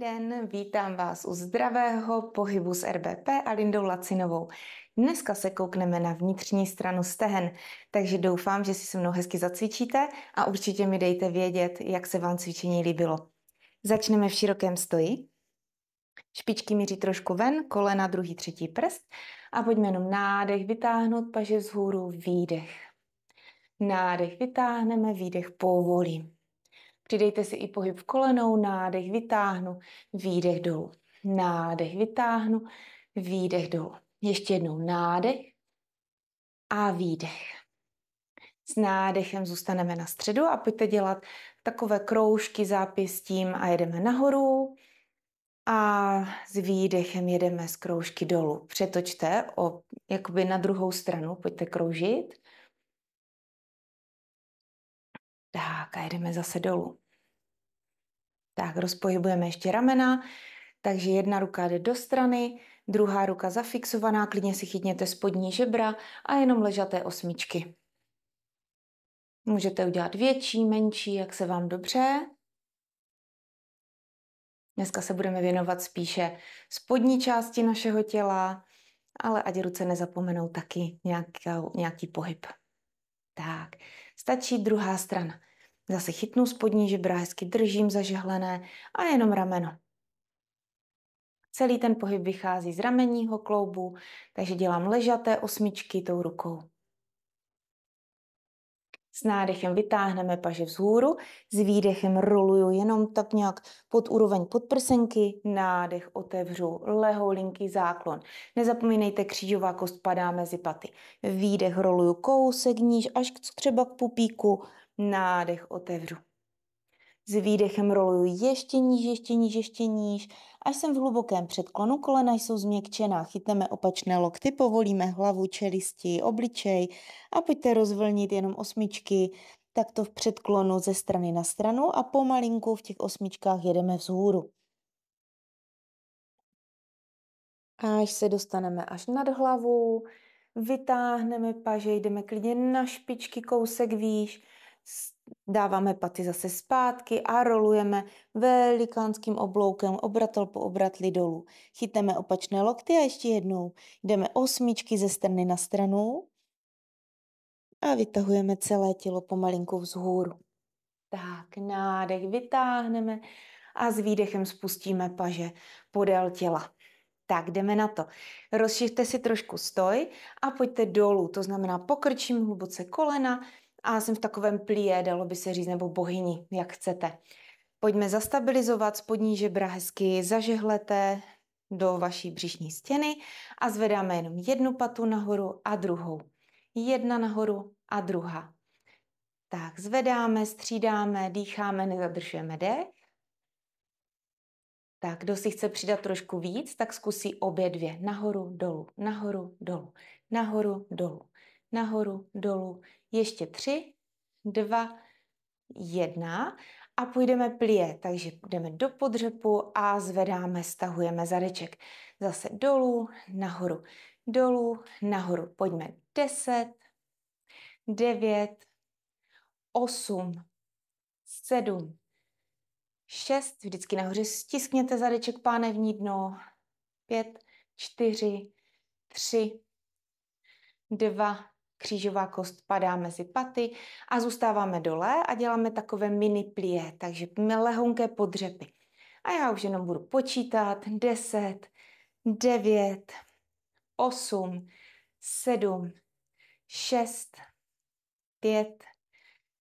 den, vítám vás u zdravého pohybu s RBP a Lindou Lacinovou. Dneska se koukneme na vnitřní stranu stehen, takže doufám, že si se mnou hezky zacvičíte a určitě mi dejte vědět, jak se vám cvičení líbilo. Začneme v širokém stoji. Špičky míří trošku ven, kolena, druhý, třetí prst a pojďme jenom nádech vytáhnout, paže vzhůru, výdech. Nádech vytáhneme, výdech povolím. Přidejte si i pohyb v kolenou, nádech vytáhnu, výdech dolů. Nádech vytáhnu, výdech dolů. Ještě jednou nádech a výdech. S nádechem zůstaneme na středu a pojďte dělat takové kroužky zápěstím a jedeme nahoru. A s výdechem jedeme z kroužky dolů. Přetočte o, jakoby na druhou stranu, pojďte kroužit. Tak a jedeme zase dolů. Tak rozpohybujeme ještě ramena, takže jedna ruka jde do strany, druhá ruka zafixovaná, klidně si chytněte spodní žebra a jenom ležaté osmičky. Můžete udělat větší, menší, jak se vám dobře. Dneska se budeme věnovat spíše spodní části našeho těla, ale ať ruce nezapomenou taky nějaký, nějaký pohyb. Tak, Stačí druhá strana. Zase chytnu spodní žebra, hezky držím zažehlené a jenom rameno. Celý ten pohyb vychází z ramenního kloubu, takže dělám ležaté osmičky tou rukou. S nádechem vytáhneme paže vzhůru, s výdechem roluju jenom tak nějak pod úroveň podprsenky, nádech otevřu, lehoulinký záklon. Nezapomínejte, křížová kost padá mezi paty. Výdech roluju kousek níž až třeba k pupíku, nádech otevřu. S výdechem roluju ještě níž, ještě níž, ještě níž, až jsem v hlubokém předklonu, kolena jsou změkčená, chytneme opačné lokty, povolíme hlavu, čelisti, obličej a pojďte rozvlnit jenom osmičky, takto v předklonu ze strany na stranu a pomalinku v těch osmičkách jedeme vzhůru. Až se dostaneme až nad hlavu, vytáhneme paže, jdeme klidně na špičky kousek výš, Dáváme paty zase zpátky a rolujeme velikánským obloukem obratel po obratli dolů. Chytneme opačné lokty a ještě jednou. Jdeme osmičky ze strany na stranu a vytahujeme celé tělo pomalinku vzhůru. Tak, nádech vytáhneme a s výdechem spustíme paže podél těla. Tak jdeme na to. Rozšiřte si trošku stoj a pojďte dolů, to znamená pokrčím hluboce kolena, a jsem v takovém plié, dalo by se říct, nebo bohyni, jak chcete. Pojďme zastabilizovat spodní žebra hezky, zažehlete do vaší břišní stěny a zvedáme jenom jednu patu nahoru a druhou. Jedna nahoru a druhá. Tak zvedáme, střídáme, dýcháme, nezadržujeme dech. Tak, kdo si chce přidat trošku víc, tak zkusí obě dvě. Nahoru, dolů, nahoru, dolů, nahoru, dolů nahoru, dolů. Ještě tři, dva, jedna. A půjdeme plie, takže jdeme do podřepu a zvedáme, stahujeme zadeček. Zase dolů, nahoru, dolů, nahoru. Pojďme. Deset, devět, osm, sedm, šest. Vždycky nahoře stiskněte zadeček pánevní dno. Pět, čtyři, tři, dva, křížová kost padá mezi paty a zůstáváme dole a děláme takové mini plie, takže lehonké podřepy. A já už jenom budu počítat 10, 9, 8, 7, 6, 5,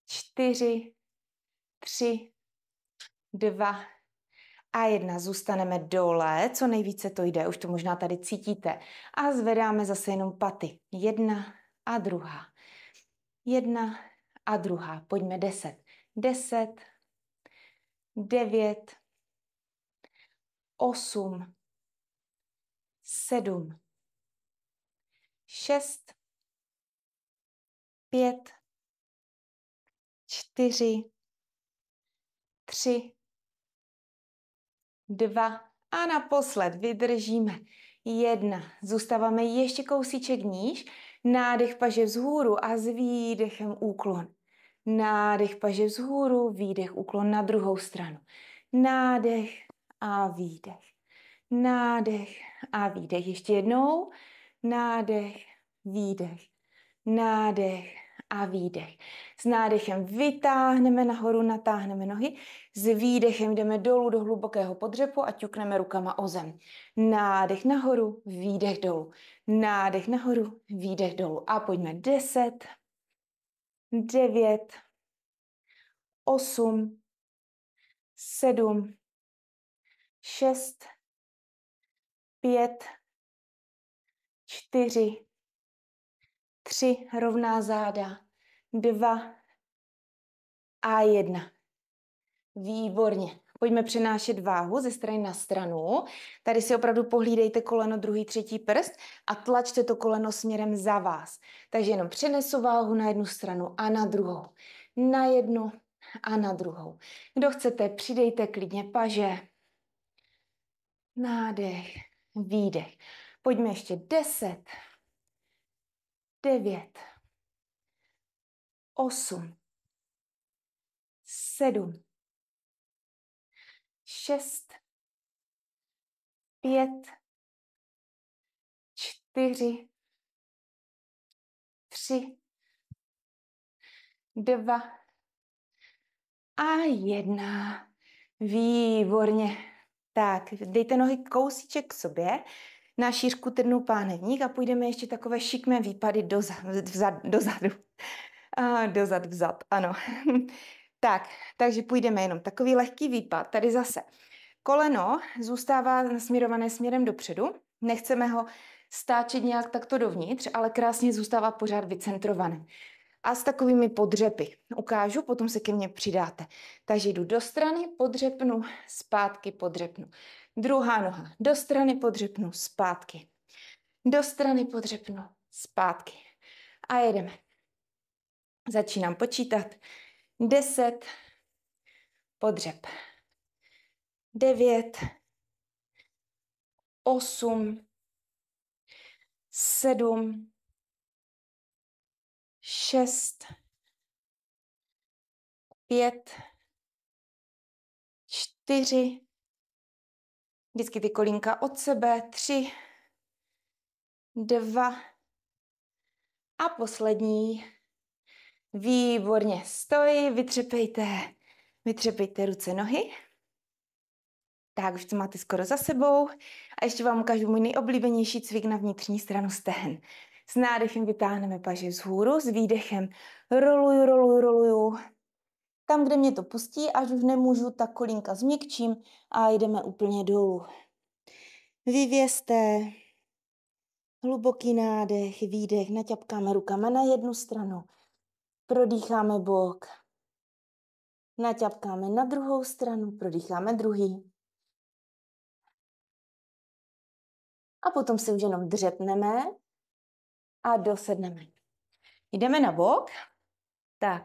4, 3, 2 a jedna, Zůstaneme dole, co nejvíce to jde, už to možná tady cítíte. A zvedáme zase jenom paty. Jedna, a druhá. Jedna a druhá. Pojďme deset. Deset, devět, osm, sedm, šest, pět, čtyři, tři, dva a naposled vydržíme. Jedna. Zůstáváme ještě kousíček níž. Nádech paže vzhůru a s výdechem úklon. Nádech paže vzhůru, výdech úklon na druhou stranu. Nádech a výdech. Nádech a výdech. Ještě jednou. Nádech, výdech. Nádech a výdech. S nádechem vytáhneme nahoru, natáhneme nohy. S výdechem jdeme dolů do hlubokého podřepu a ťukneme rukama o zem. Nádech nahoru, výdech dolů. Nádech nahoru, výdech dolů. A pojďme 10, 9, 8, 7, 6, 5, 4, 3, rovná záda, 2 a 1. Výborně. Pojďme přenášet váhu ze strany na stranu. Tady si opravdu pohlídejte koleno, druhý, třetí prst a tlačte to koleno směrem za vás. Takže jenom přenesu váhu na jednu stranu a na druhou. Na jednu a na druhou. Kdo chcete, přidejte klidně paže. Nádech, výdech. Pojďme ještě deset, devět, osm, sedm, šest, pět, čtyři, tři, dva a jedna. Výborně. Tak, dejte nohy kousíček k sobě, na šířku trnu pánevník a půjdeme ještě takové šikmé výpady dozad, vzad, do A dozad, vzad, ano. Tak, takže půjdeme jenom takový lehký výpad. Tady zase koleno zůstává nasměrované směrem dopředu. Nechceme ho stáčet nějak takto dovnitř, ale krásně zůstává pořád vycentrované. A s takovými podřepy ukážu, potom se ke mně přidáte. Takže jdu do strany, podřepnu, zpátky podřepnu. Druhá noha do strany podřepnu, zpátky. Do strany podřepnu, zpátky. A jedeme. Začínám počítat deset, podřep, devět, osm, sedm, šest, pět, čtyři, vždycky ty kolínka od sebe, tři, dva a poslední Výborně, stoj, vytřepejte, vytřepejte ruce, nohy. Tak, už to máte skoro za sebou. A ještě vám ukážu můj nejoblíbenější cvik na vnitřní stranu stehen. S nádechem vytáhneme paže vzhůru, s výdechem roluju, roluju, roluju. Tam, kde mě to pustí, až už nemůžu, tak kolínka změkčím a jdeme úplně dolů. Vyvězte. Hluboký nádech, výdech, naťapkáme rukama na jednu stranu Prodýcháme bok. Naťapkáme na druhou stranu, prodýcháme druhý. A potom si už jenom dřepneme a dosedneme. Jdeme na bok. Tak,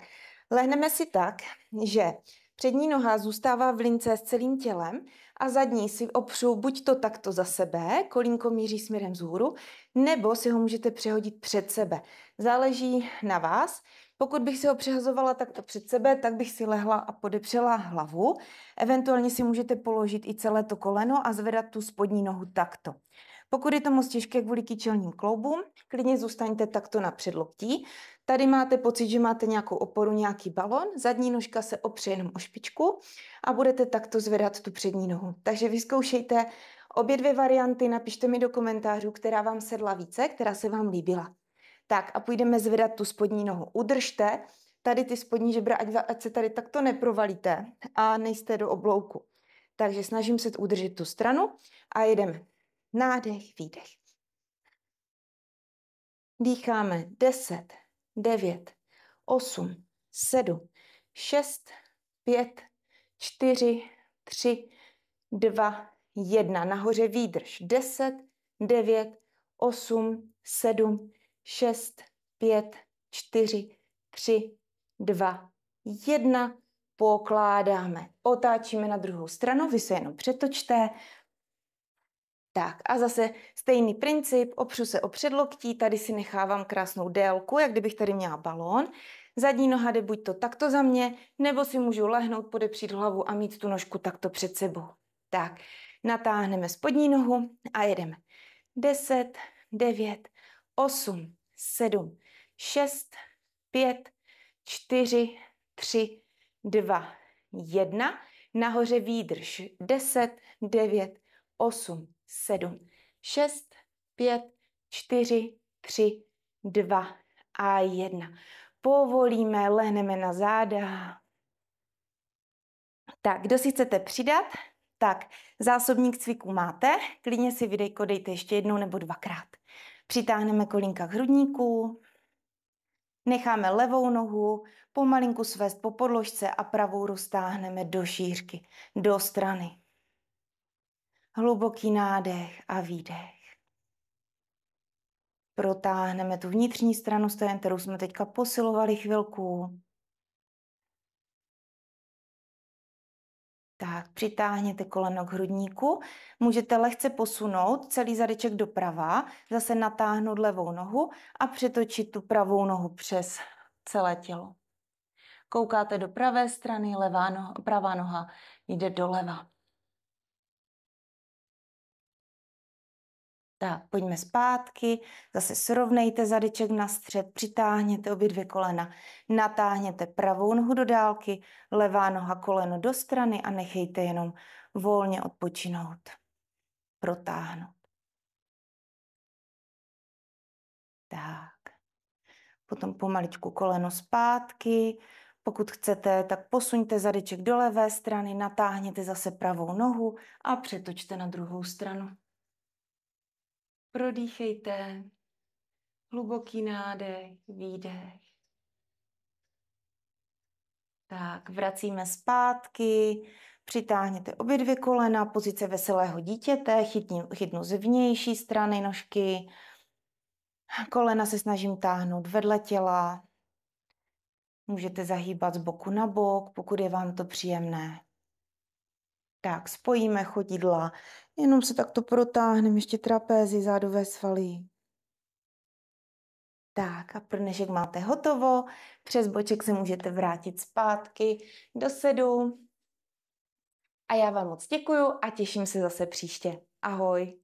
lehneme si tak, že přední noha zůstává v lince s celým tělem a zadní si opřu buď to takto za sebe, kolínko míří směrem vzhůru, nebo si ho můžete přehodit před sebe. Záleží na vás. Pokud bych si ho přehazovala takto před sebe, tak bych si lehla a podepřela hlavu. Eventuálně si můžete položit i celé to koleno a zvedat tu spodní nohu takto. Pokud je to moc těžké kvůli kyčelním kloubům, klidně zůstaňte takto na předloktí. Tady máte pocit, že máte nějakou oporu, nějaký balon, zadní nožka se opře jenom o špičku a budete takto zvedat tu přední nohu. Takže vyzkoušejte obě dvě varianty, napište mi do komentářů, která vám sedla více, která se vám líbila. Tak a půjdeme zvedat tu spodní nohu. Udržte tady ty spodní žebra, ať, ať se tady takto neprovalíte a nejste do oblouku. Takže snažím se udržet tu stranu a jedeme. Nádech, výdech. Dýcháme 10, 9, 8, 7, 6, 5, 4, 3, 2, 1. Nahoře výdrž. 10, 9, 8, 7, 6, 5, 4, 3, 2, 1. Pokládáme. Otáčíme na druhou stranu, vy se jenom přetočte. Tak a zase stejný princip, opřu se o předloktí, tady si nechávám krásnou délku, jak kdybych tady měla balón. Zadní noha jde buď to takto za mě, nebo si můžu lehnout, podepřít hlavu a mít tu nožku takto před sebou. Tak, natáhneme spodní nohu a jedeme. 10, 9, osm, sedm, šest, pět, čtyři, tři, dva, jedna. Nahoře výdrž. deset, devět, osm, sedm, šest, pět, čtyři, tři, dva a jedna. Povolíme, lehneme na záda. Tak, kdo si chcete přidat? Tak, zásobník cviku máte, klidně si videjko dejte ještě jednou nebo dvakrát. Přitáhneme kolínka k hrudníku, necháme levou nohu pomalinku svést po podložce a pravou roztáhneme do šířky, do strany. Hluboký nádech a výdech. Protáhneme tu vnitřní stranu stojen, kterou jsme teďka posilovali chvilku. tak přitáhněte koleno k hrudníku, můžete lehce posunout celý zadeček doprava, zase natáhnout levou nohu a přetočit tu pravou nohu přes celé tělo. Koukáte do pravé strany, levá noha, pravá noha jde doleva. Tak, pojďme zpátky, zase srovnejte zadeček na střed, přitáhněte obě dvě kolena, natáhněte pravou nohu do dálky, levá noha koleno do strany a nechejte jenom volně odpočinout. Protáhnout. Tak. Potom pomaličku koleno zpátky. Pokud chcete, tak posuňte zadeček do levé strany, natáhněte zase pravou nohu a přetočte na druhou stranu. Prodýchejte hluboký nádech, výdech. Tak, vracíme zpátky, přitáhněte obě dvě kolena, pozice veselého dítěte, chytni, chytnu z vnější strany nožky, kolena se snažím táhnout vedle těla, můžete zahýbat z boku na bok, pokud je vám to příjemné. Tak, spojíme chodidla, jenom se takto protáhneme, ještě trapézy, zádové svaly. Tak a pro dnešek máte hotovo, přes boček se můžete vrátit zpátky do sedu. A já vám moc děkuju a těším se zase příště. Ahoj!